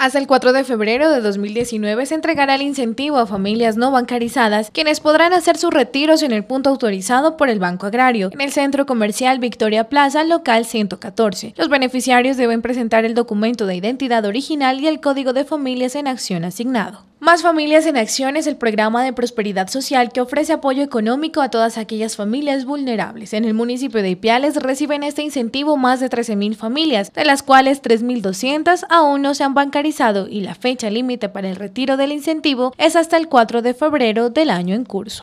Hasta el 4 de febrero de 2019 se entregará el incentivo a familias no bancarizadas, quienes podrán hacer sus retiros en el punto autorizado por el Banco Agrario, en el Centro Comercial Victoria Plaza, local 114. Los beneficiarios deben presentar el documento de identidad original y el código de familias en acción asignado. Más Familias en Acción es el programa de prosperidad social que ofrece apoyo económico a todas aquellas familias vulnerables. En el municipio de Ipiales reciben este incentivo más de 13.000 familias, de las cuales 3.200 aún no se han bancarizado y la fecha límite para el retiro del incentivo es hasta el 4 de febrero del año en curso.